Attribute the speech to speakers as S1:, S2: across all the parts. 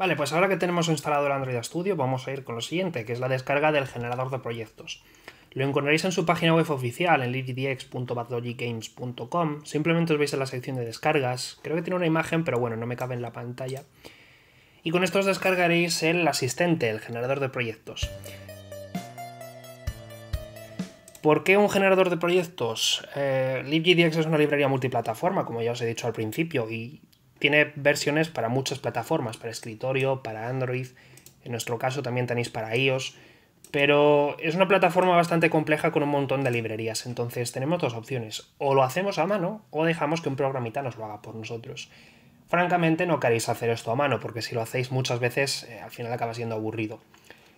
S1: Vale, pues ahora que tenemos instalado el Android Studio, vamos a ir con lo siguiente, que es la descarga del generador de proyectos. Lo encontraréis en su página web oficial, en libdx.badlogicgames.com. Simplemente os veis a la sección de descargas. Creo que tiene una imagen, pero bueno, no me cabe en la pantalla. Y con esto os descargaréis el asistente, el generador de proyectos. ¿Por qué un generador de proyectos? Eh, LibGDX es una librería multiplataforma, como ya os he dicho al principio, y tiene versiones para muchas plataformas, para escritorio, para Android, en nuestro caso también tenéis para iOS, pero es una plataforma bastante compleja con un montón de librerías, entonces tenemos dos opciones, o lo hacemos a mano o dejamos que un programita nos lo haga por nosotros. Francamente no queréis hacer esto a mano, porque si lo hacéis muchas veces eh, al final acaba siendo aburrido.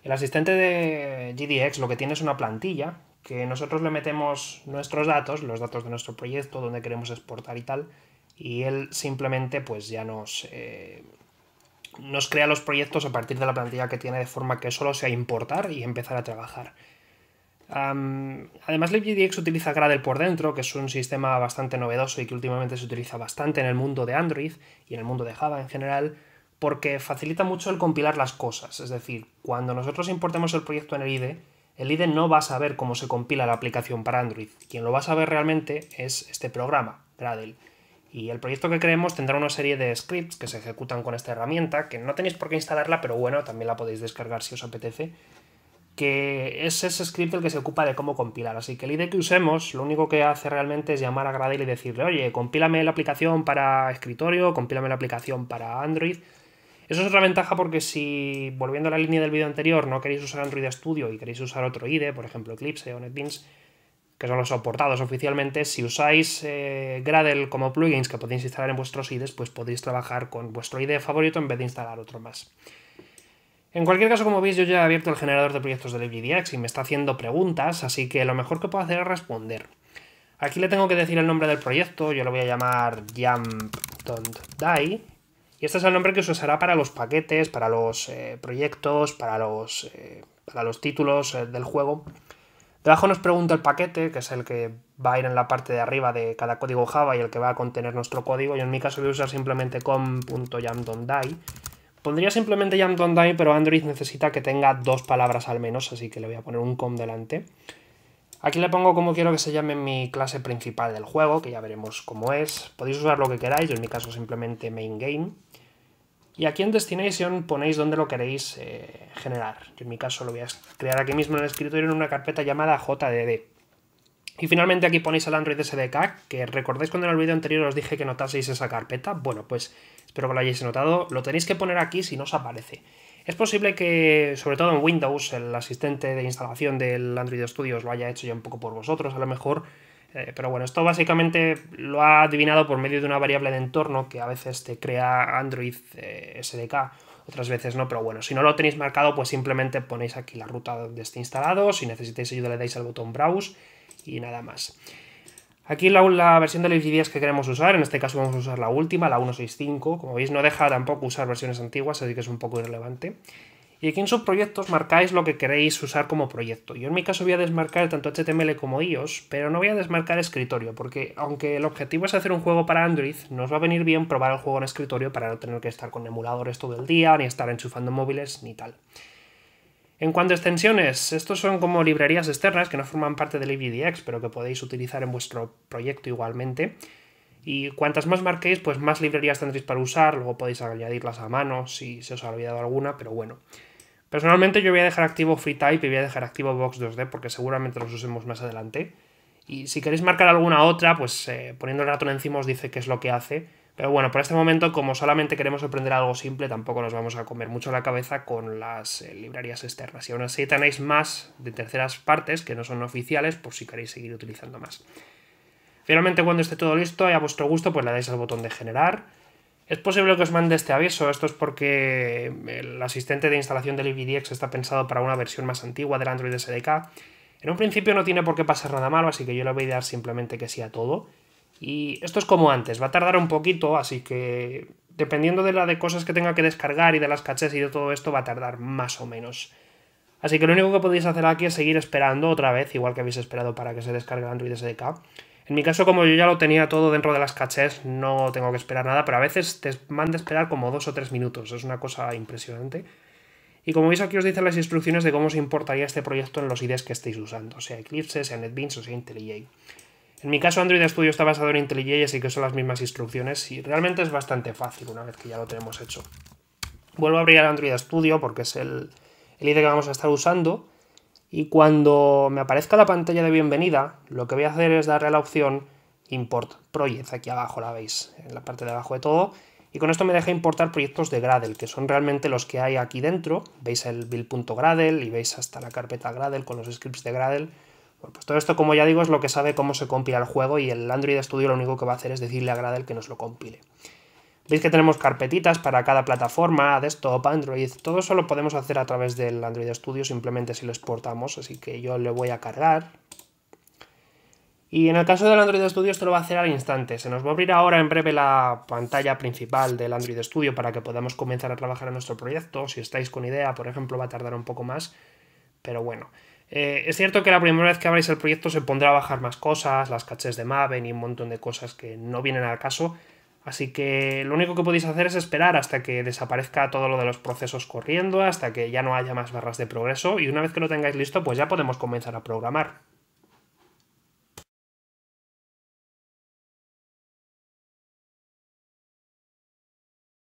S1: El asistente de GDX lo que tiene es una plantilla que nosotros le metemos nuestros datos, los datos de nuestro proyecto, donde queremos exportar y tal, y él simplemente pues ya nos, eh, nos crea los proyectos a partir de la plantilla que tiene de forma que solo sea importar y empezar a trabajar. además, LibGDX utiliza Gradle por dentro, que es un sistema bastante novedoso y que últimamente se utiliza bastante en el mundo de Android y en el mundo de Java en general, porque facilita mucho el compilar las cosas. Es decir, cuando nosotros importemos el proyecto en el IDE, el IDE no va a saber cómo se compila la aplicación para Android. Quien lo va a saber realmente es este programa, Gradle. Y el proyecto que creemos tendrá una serie de scripts que se ejecutan con esta herramienta, que no tenéis por qué instalarla, pero bueno, también la podéis descargar si os apetece, que es ese script el que se ocupa de cómo compilar. Así que el IDE que usemos, lo único que hace realmente es llamar a Gradle y decirle, oye, compílame la aplicación para escritorio, compílame la aplicación para Android. Eso es otra ventaja porque si, volviendo a la línea del vídeo anterior, no queréis usar Android Studio y queréis usar otro IDE, por ejemplo Eclipse o NetBeans, que son los soportados oficialmente. Si usáis eh, Gradle como plugins que podéis instalar en vuestros IDEs, pues podéis trabajar con vuestro IDE favorito en vez de instalar otro más. En cualquier caso, como veis, yo ya he abierto el generador de proyectos de libgdx y me está haciendo preguntas, así que lo mejor que puedo hacer es responder. Aquí le tengo que decir el nombre del proyecto, yo lo voy a llamar Jump Y este es el nombre que se usará para los paquetes, para los eh, proyectos, para los, eh, para los títulos del juego. Debajo nos pregunta el paquete, que es el que va a ir en la parte de arriba de cada código Java y el que va a contener nuestro código. Yo en mi caso voy a usar simplemente com.yamdondy. Pondría simplemente yamdondy, pero Android necesita que tenga dos palabras al menos, así que le voy a poner un com delante. Aquí le pongo como quiero que se llame mi clase principal del juego, que ya veremos cómo es. Podéis usar lo que queráis, yo en mi caso simplemente main game. Y aquí en Destination ponéis donde lo queréis eh, generar. Yo en mi caso lo voy a crear aquí mismo en el escritorio en una carpeta llamada JDD. Y finalmente aquí ponéis el Android SDK, que recordáis cuando en el vídeo anterior os dije que notaseis esa carpeta. Bueno, pues espero que lo hayáis notado. Lo tenéis que poner aquí si no os aparece. Es posible que, sobre todo en Windows, el asistente de instalación del Android Studios lo haya hecho ya un poco por vosotros, a lo mejor eh, pero bueno, esto básicamente lo ha adivinado por medio de una variable de entorno que a veces te crea Android eh, SDK, otras veces no, pero bueno, si no lo tenéis marcado, pues simplemente ponéis aquí la ruta donde este instalado, si necesitáis ayuda le dais al botón Browse y nada más. Aquí la, versión de los que queremos usar, en este caso vamos a usar la última, la 1.6.5, como veis no deja tampoco usar versiones antiguas, así que es un poco irrelevante. Y aquí en subproyectos marcáis lo que queréis usar como proyecto. Yo en mi caso voy a desmarcar tanto HTML como IOS, pero no voy a desmarcar escritorio, porque aunque el objetivo es hacer un juego para Android, nos va a venir bien probar el juego en escritorio para no tener que estar con emuladores todo el día, ni estar enchufando móviles, ni tal. En cuanto a extensiones, estos son como librerías externas que no forman parte del IBDX, pero que podéis utilizar en vuestro proyecto igualmente. Y cuantas más marquéis, pues más librerías tendréis para usar, luego podéis añadirlas a mano si se os ha olvidado alguna, pero bueno. Personalmente yo voy a dejar activo FreeType y voy a dejar activo Box2D porque seguramente los usemos más adelante. Y si queréis marcar alguna otra, pues eh, poniendo el ratón encima os dice qué es lo que hace. Pero bueno, por este momento, como solamente queremos aprender algo simple, tampoco nos vamos a comer mucho la cabeza con las eh, librerías externas. Y aún así tenéis más de terceras partes que no son oficiales por si queréis seguir utilizando más. Finalmente, cuando esté todo listo y a vuestro gusto, pues le dais al botón de generar es posible que os mande este aviso, esto es porque el asistente de instalación del IBDX está pensado para una versión más antigua del Android SDK. En un principio no tiene por qué pasar nada malo, así que yo le voy a dar simplemente que sí a todo. Y esto es como antes, va a tardar un poquito, así que dependiendo de la de cosas que tenga que descargar y de las cachés y de todo esto, va a tardar más o menos. Así que lo único que podéis hacer aquí es seguir esperando otra vez, igual que habéis esperado para que se descargue el Android SDK en mi caso, como yo ya lo tenía todo dentro de las cachés, no tengo que esperar nada, pero a veces te mandan esperar como dos o tres minutos. Es una cosa impresionante. Y como veis aquí os dicen las instrucciones de cómo se importaría este proyecto en los IDEs que estéis usando, sea Eclipse, sea NetBeans o sea IntelliJ. En mi caso Android Studio está basado en IntelliJ, así que son las mismas instrucciones y realmente es bastante fácil una vez que ya lo tenemos hecho. Vuelvo a abrir Android Studio porque es el, el IDE que vamos a estar usando y cuando me aparezca la pantalla de bienvenida, lo que voy a hacer es darle a la opción Import Project, aquí abajo la veis, en la parte de abajo de todo, y con esto me deja importar proyectos de Gradle, que son realmente los que hay aquí dentro, veis el build.gradle y veis hasta la carpeta Gradle con los scripts de Gradle, pues todo esto, como ya digo, es lo que sabe cómo se compila el juego y el Android Studio lo único que va a hacer es decirle a Gradle que nos lo compile. Veis que tenemos carpetitas para cada plataforma, desktop, Android, todo eso lo podemos hacer a través del Android Studio simplemente si lo exportamos, así que yo le voy a cargar. Y en el caso del Android Studio esto lo va a hacer al instante, se nos va a abrir ahora en breve la pantalla principal del Android Studio para que podamos comenzar a trabajar en nuestro proyecto, si estáis con idea, por ejemplo, va a tardar un poco más, pero bueno. Eh, es cierto que la primera vez que abráis el proyecto se pondrá a bajar más cosas, las caches de Maven y un montón de cosas que no vienen al caso, Así que lo único que podéis hacer es esperar hasta que desaparezca todo lo de los procesos corriendo, hasta que ya no haya más barras de progreso y una vez que lo tengáis listo pues ya podemos comenzar a programar.